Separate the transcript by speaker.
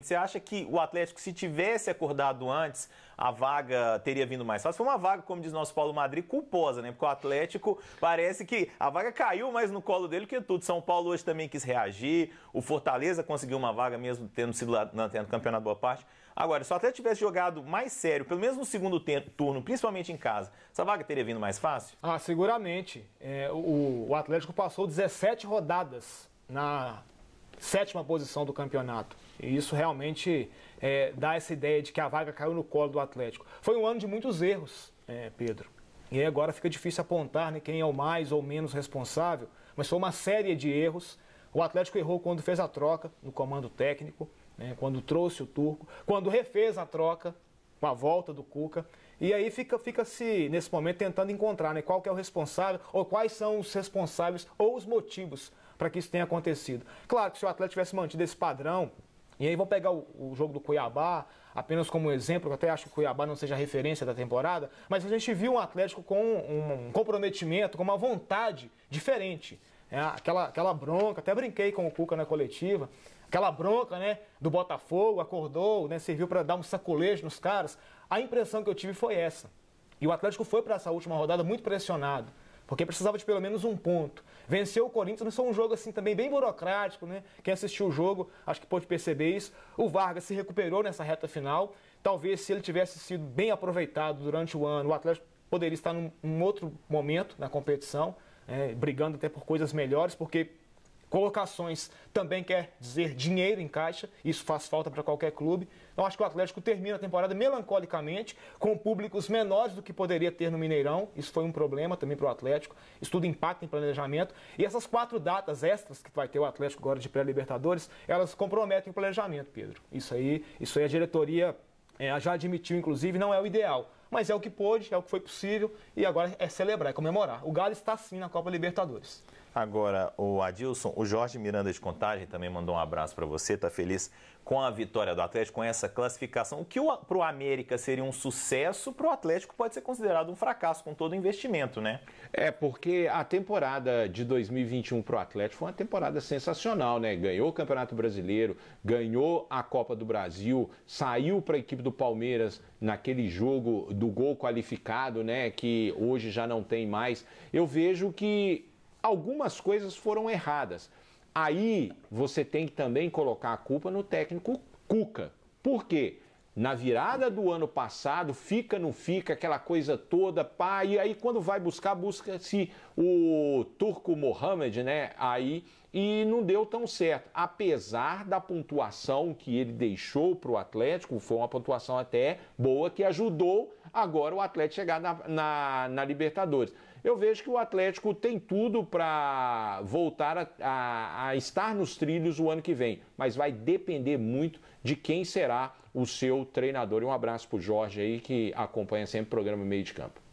Speaker 1: Você acha que o Atlético, se tivesse acordado antes, a vaga teria vindo mais fácil? Foi uma vaga, como diz nosso Paulo Madrid, culposa, né? Porque o Atlético parece que a vaga caiu mais no colo dele que tudo. São Paulo hoje também quis reagir, o Fortaleza conseguiu uma vaga mesmo tendo sido não, tendo campeonato boa parte. Agora, se o Atlético tivesse jogado mais sério, pelo menos no segundo turno, principalmente em casa, essa vaga teria vindo mais fácil? Ah, seguramente.
Speaker 2: É, o, o Atlético passou 17 rodadas na sétima posição do campeonato. E isso realmente é, dá essa ideia de que a vaga caiu no colo do Atlético. Foi um ano de muitos erros, é, Pedro. E agora fica difícil apontar né, quem é o mais ou menos responsável, mas foi uma série de erros. O Atlético errou quando fez a troca no comando técnico, né, quando trouxe o Turco, quando refez a troca com a volta do Cuca. E aí fica, fica se nesse momento tentando encontrar né, qual é o responsável ou quais são os responsáveis ou os motivos para que isso tenha acontecido. Claro que se o Atlético tivesse mantido esse padrão, e aí vamos pegar o, o, jogo do Cuiabá, apenas como exemplo, eu até acho que o Cuiabá não seja referência da temporada, mas a gente viu um Atlético com um comprometimento, com uma vontade diferente. É, aquela, aquela bronca, até brinquei com o Cuca na coletiva, aquela bronca né, do Botafogo, acordou, né, serviu para dar um sacolejo nos caras. A impressão que eu tive foi essa. E o Atlético foi para essa última rodada muito pressionado porque precisava de pelo menos um ponto. Venceu o Corinthians, não foi um jogo assim também bem burocrático, né? Quem assistiu o jogo, acho que pode perceber isso. O Vargas se recuperou nessa reta final. Talvez se ele tivesse sido bem aproveitado durante o ano, o Atlético poderia estar num, num outro momento na competição, né? brigando até por coisas melhores, porque Colocações também quer dizer dinheiro em caixa, isso faz falta para qualquer clube. Então acho que o Atlético termina a temporada melancolicamente, com públicos menores do que poderia ter no Mineirão. Isso foi um problema também para o Atlético. Isso tudo impacta em planejamento. E essas quatro datas extras que vai ter o Atlético agora de pré-Libertadores, elas comprometem o planejamento, Pedro. Isso aí, isso aí a diretoria é, já admitiu, inclusive, não é o ideal. Mas é o que pôde, é o que foi possível, e agora é celebrar, é comemorar. O Galo está sim na Copa Libertadores.
Speaker 1: Agora, o Adilson, o Jorge Miranda de Contagem também mandou um abraço para você, está feliz com a vitória do Atlético, com essa classificação. O que para o América seria um sucesso, para o Atlético pode ser
Speaker 3: considerado um fracasso com todo o investimento, né? É, porque a temporada de 2021 para o Atlético foi uma temporada sensacional, né? Ganhou o Campeonato Brasileiro, ganhou a Copa do Brasil, saiu para a equipe do Palmeiras naquele jogo do gol qualificado, né? Que hoje já não tem mais. Eu vejo que algumas coisas foram erradas. Aí você tem que também colocar a culpa no técnico Cuca. Por quê? Na virada do ano passado, fica, não fica, aquela coisa toda, pá, e aí quando vai buscar, busca-se o turco Mohamed, né? Aí, e não deu tão certo. Apesar da pontuação que ele deixou para o Atlético, foi uma pontuação até boa que ajudou agora o Atlético chegar na, na, na Libertadores. Eu vejo que o Atlético tem tudo para voltar a, a, a estar nos trilhos o ano que vem, mas vai depender muito de quem será o seu treinador. E um abraço para o Jorge aí, que acompanha sempre o programa Meio de Campo.